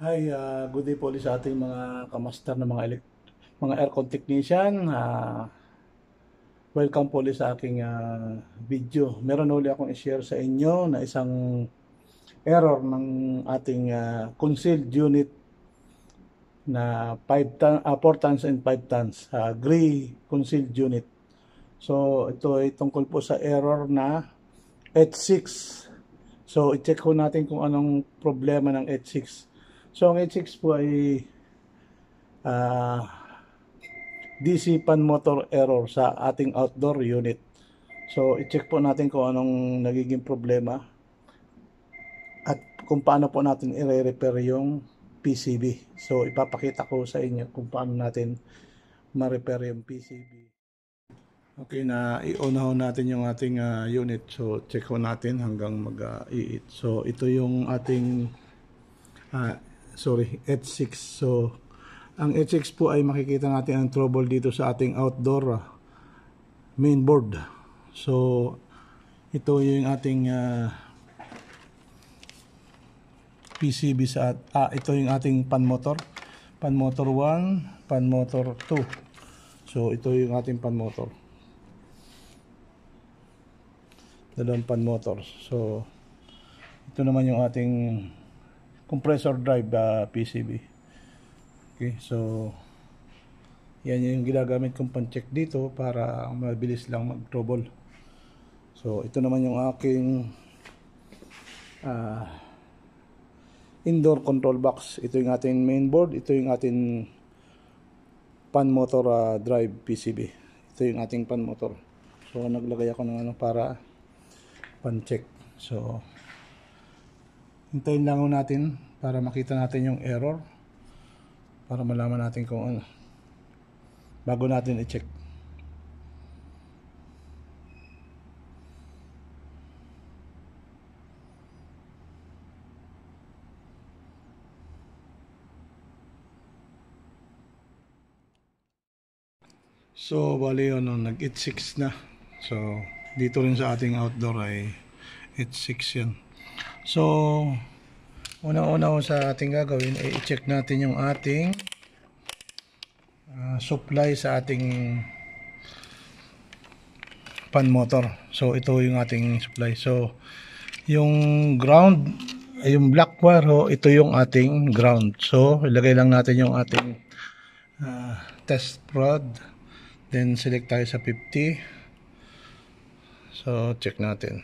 Hi, uh, good day po ulit sa ating mga kamaster ng mga elect mga aircon technician. Uh, welcome po ulit sa aking uh, video. Meron ulit akong i-share sa inyo na isang error ng ating uh, concealed unit na 5 ton, uh, 4 tons and 5 tons uh, gray concealed unit. So ito ay tungkol po sa error na H6. So i-check ko natin kung anong problema ng H6. So, ang 86 po ay uh, ah, DC pan motor error sa ating outdoor unit. So, i-check po natin kung anong nagiging problema at kung paano po natin i-repair yung PCB. So, ipapakita ko sa inyo kung paano natin ma-repair yung PCB. Okay, na i-on natin yung ating uh, unit. So, check ho natin hanggang mag-iit. Uh, ah, so, ito yung ating uh, sorry, H6. So, ang H6 po ay makikita natin ang trouble dito sa ating outdoor ah, main board. So, ito yung ating uh, ah, PCB sa at ah, ito yung ating pan motor pan motor 1 pan motor 2 so ito yung ating pan motor dalawang pan motor so ito naman yung ating compressor drive uh, ah, PCB. Okay, so yan yung ginagamit kong pan-check dito para mabilis lang mag-trouble. So ito naman yung aking uh, indoor control box. Ito yung ating main board, ito yung ating pan motor uh, drive PCB. Ito yung ating pan motor. So naglagay ako ng ano para pan-check. So Hintayin lang natin para makita natin yung error para malaman natin kung ano bago natin i-check. So, bali yun, no, nag 6 na. So, dito rin sa ating outdoor ay 8-6 yan. So, una-una sa ating gagawin ay i-check natin yung ating uh, supply sa ating pan motor. So, ito yung ating supply. So, yung ground, yung black wire, ho, ito yung ating ground. So, ilagay lang natin yung ating uh, test rod. Then, select tayo sa 50. So, check natin.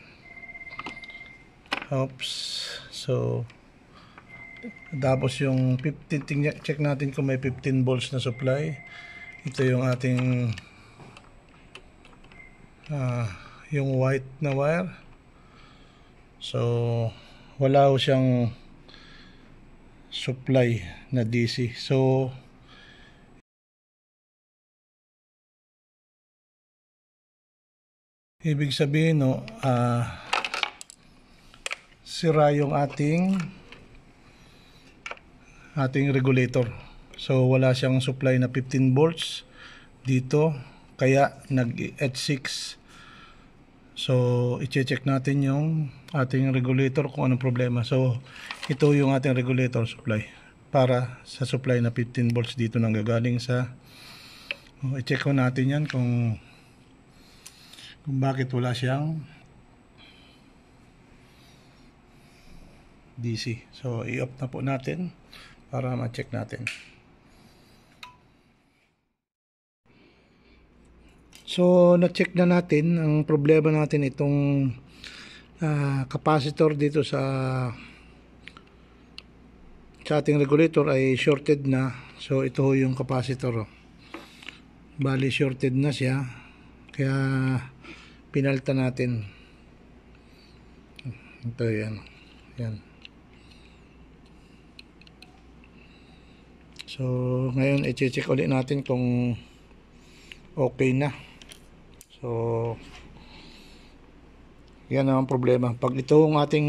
Oops. So, tapos yung 15, tingnan, check natin kung may 15 volts na supply. Ito yung ating uh, yung white na wire. So, wala ho siyang supply na DC. So, ibig sabihin no, ah, uh, sira yung ating ating regulator. So wala siyang supply na 15 volts dito kaya nag H6 So, i-check natin yung ating regulator kung anong problema. So, ito yung ating regulator supply para sa supply na 15 volts dito nang gagaling sa oh, i-check natin yan kung kung bakit wala siyang DC. So, i-off na po natin para ma-check natin. So, na-check na natin. Ang problema natin itong uh, capacitor dito sa sa ating regulator ay shorted na. So, ito yung capacitor. Oh. Bali, shorted na siya. Kaya, pinalta natin. Ito yan. Yan. So, ngayon i-check ulit natin kung okay na. So, yan ang problema. Pag ito ang ating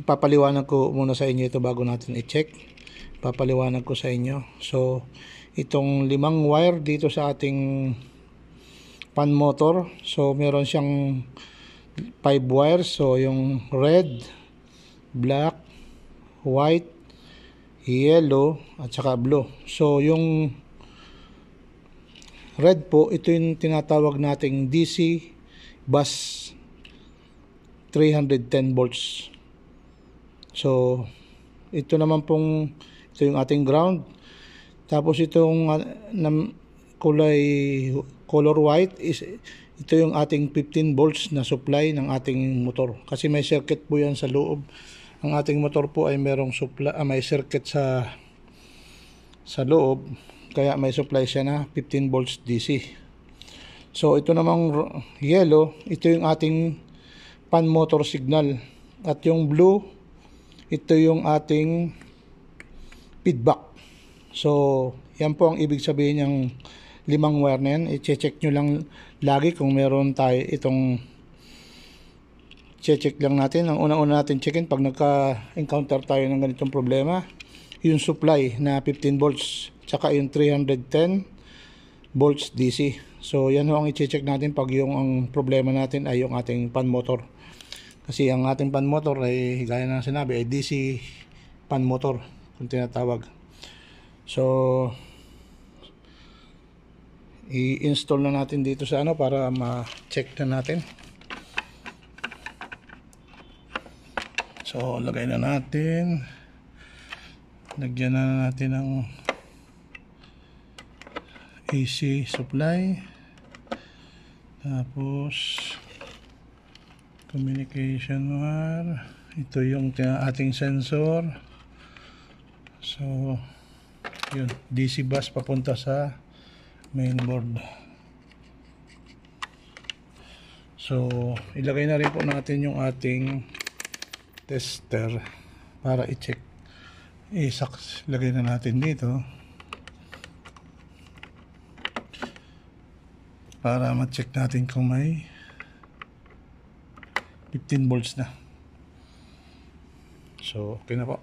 ipapaliwanag ko muna sa inyo ito bago natin i-check. Papaliwanag ko sa inyo. So, itong limang wire dito sa ating pan motor. So, meron siyang 5 wires. So, yung red, black, white, yellow at saka blue. So yung red po, ito yung tinatawag nating DC bus 310 volts. So ito naman pong ito yung ating ground. Tapos itong uh, kulay color white is ito yung ating 15 volts na supply ng ating motor kasi may circuit po yan sa loob ang ating motor po ay merong supply, uh, ah, may circuit sa sa loob kaya may supply siya na 15 volts DC. So ito namang yellow, ito yung ating pan motor signal at yung blue ito yung ating feedback. So yan po ang ibig sabihin ng limang wire na yan. I-check nyo lang lagi kung meron tayo itong check lang natin. Ang una-una natin checkin pag nagka-encounter tayo ng ganitong problema, yung supply na 15 volts, tsaka yung 310 volts DC. So yan ho ang i-check natin pag yung ang problema natin ay yung ating pan motor. Kasi ang ating pan motor ay gaya na sinabi ay DC pan motor kung tinatawag. So i-install na natin dito sa ano para ma-check na natin. So, lagay na natin. Lagyan na natin ng AC supply. Tapos, communication wire. Ito yung ating sensor. So, yun. DC bus papunta sa mainboard. So, ilagay na rin po natin yung ating tester para i-check isaks lagay na natin dito para ma-check natin kung may 15 volts na so okay na po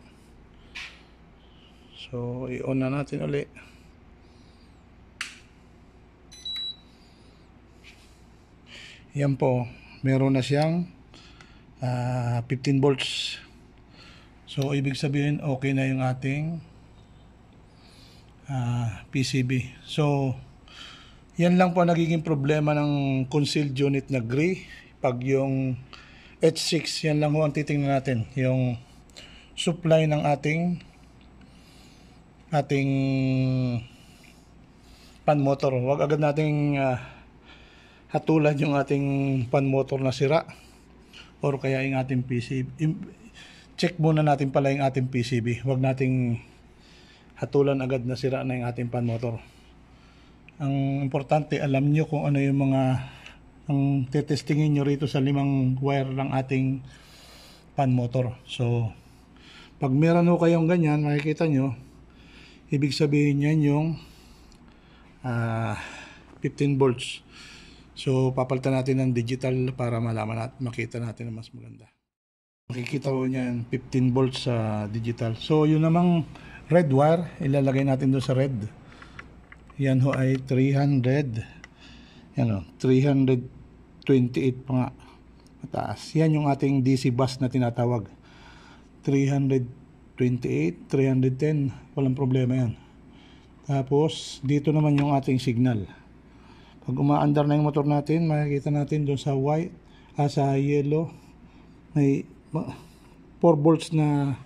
so i-on na natin uli yan po meron na siyang uh, ah, 15 volts so ibig sabihin okay na yung ating uh, ah, PCB so yan lang po nagiging problema ng concealed unit na gray pag yung H6 yan lang ho ang titingnan natin yung supply ng ating ating pan motor wag agad nating uh, hatulan yung ating pan motor na sira or kaya yung ating PCB. Check muna natin pala yung ating PCB. Huwag nating hatulan agad na sira na yung ating pan motor. Ang importante, alam nyo kung ano yung mga ang tetestingin nyo rito sa limang wire ng ating pan motor. So, pag meron ho kayong ganyan, makikita nyo, ibig sabihin yan yung uh, ah, 15 volts. So, papalitan natin ng digital para malaman at makita natin na mas maganda. Makikita ko niyan, 15 volts sa digital. So, yun namang red wire, ilalagay natin doon sa red. Yan ho ay 300. Yan o, 328 pa nga. Mataas. Yan yung ating DC bus na tinatawag. 328, 310. Walang problema yan. Tapos, dito naman yung ating signal. Pag umaandar na yung motor natin, makikita natin doon sa white, ah, sa yellow, may 4 volts na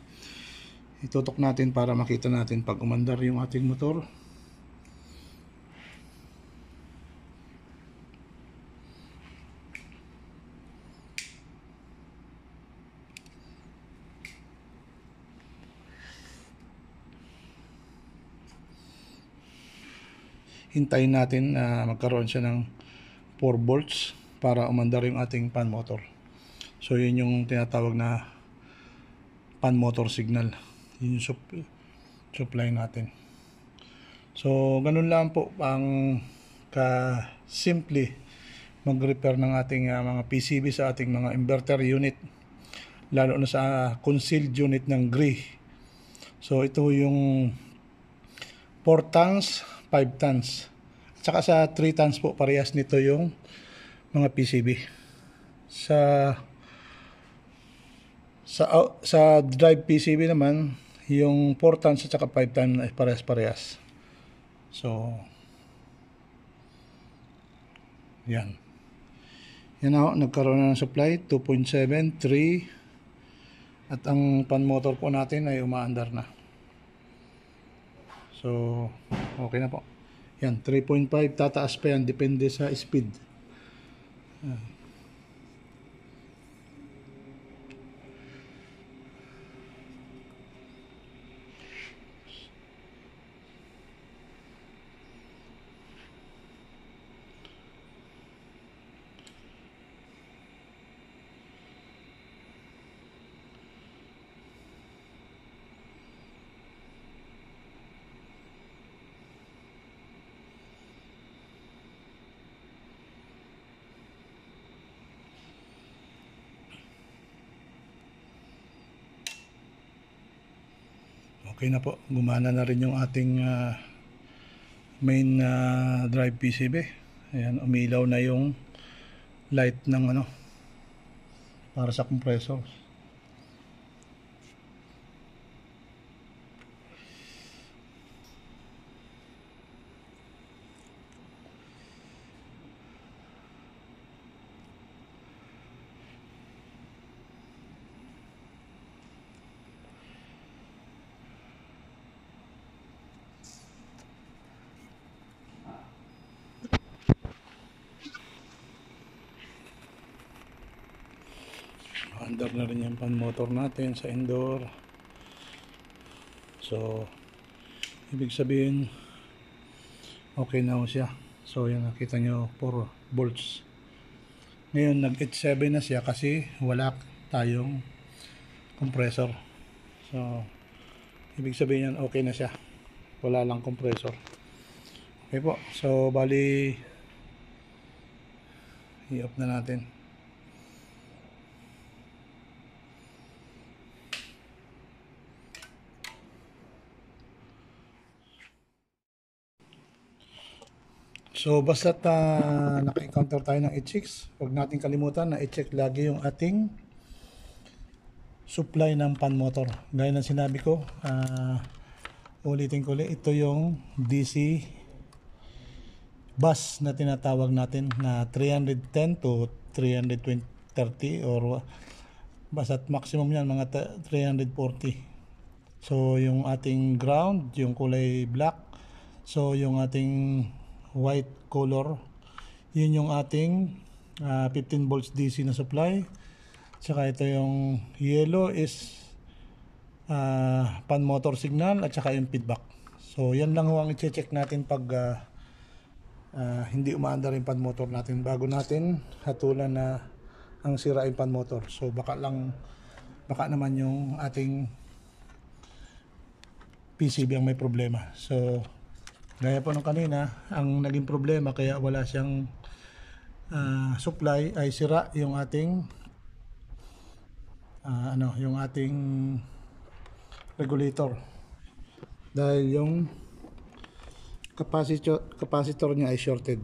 itutok natin para makita natin pag umandar yung ating motor. hintayin natin na magkaroon siya ng 4 volts para umandar yung ating pan motor. So yun yung tinatawag na pan motor signal. Yun yung supply natin. So ganun lang po ang ka simply mag-repair ng ating uh, mga PCB sa ating mga inverter unit lalo na sa uh, concealed unit ng gray. So ito yung 4 5 tons. At saka sa 3 tons po parehas nito yung mga PCB. Sa sa sa drive PCB naman, yung 4 tons at saka 5 tons ay parehas-parehas. So yan. Yan ako, nagkaroon na ng supply, 2.7, 3. At ang pan-motor po natin ay umaandar na. So, okay na po. Yan, 3.5 tataas pa yan depende sa speed. Yan. Okay na po, gumana na rin yung ating uh, main uh, drive PCB. Ayan, umilaw na yung light ng ano para sa compressor. Under na rin yung pan motor natin sa indoor. So, ibig sabihin, okay na ho siya. So, yan nakita nyo, 4 volts. Ngayon, nag-8.7 na siya kasi wala tayong compressor. So, ibig sabihin yan, okay na siya. Wala lang compressor. Okay po. So, bali, i-off na natin. So basta't uh, naka-encounter tayo ng e-checks, huwag natin kalimutan na i-check lagi yung ating supply ng pan motor. Gaya ng sinabi ko, uh, ulitin ko ulit, ito yung DC bus na tinatawag natin na 310 to 320 30 or basta't maximum yan mga 340 so yung ating ground yung kulay black so yung ating white color. Yun yung ating uh, ah, 15 volts DC na supply. Tsaka ito yung yellow is uh, pan motor signal at saka yung feedback. So yan lang ho ang i-check natin pag uh, uh, hindi umaandar yung pan motor natin bago natin hatulan na ang sira yung pan motor. So baka lang baka naman yung ating PCB ang may problema. So Gaya po ng kanina, ang naging problema kaya wala siyang uh, supply ay sira yung ating uh, ano, yung ating regulator. Dahil yung capacitor capacitor niya ay shorted.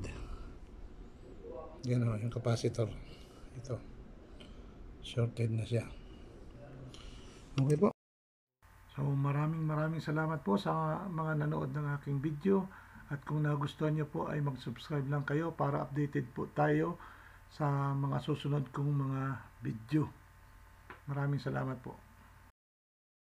Yan o, yung capacitor. Ito. Shorted na siya. Okay po. So maraming maraming salamat po sa mga nanood ng aking video at kung nagustuhan nyo po ay mag-subscribe lang kayo para updated po tayo sa mga susunod kong mga video. Maraming salamat po.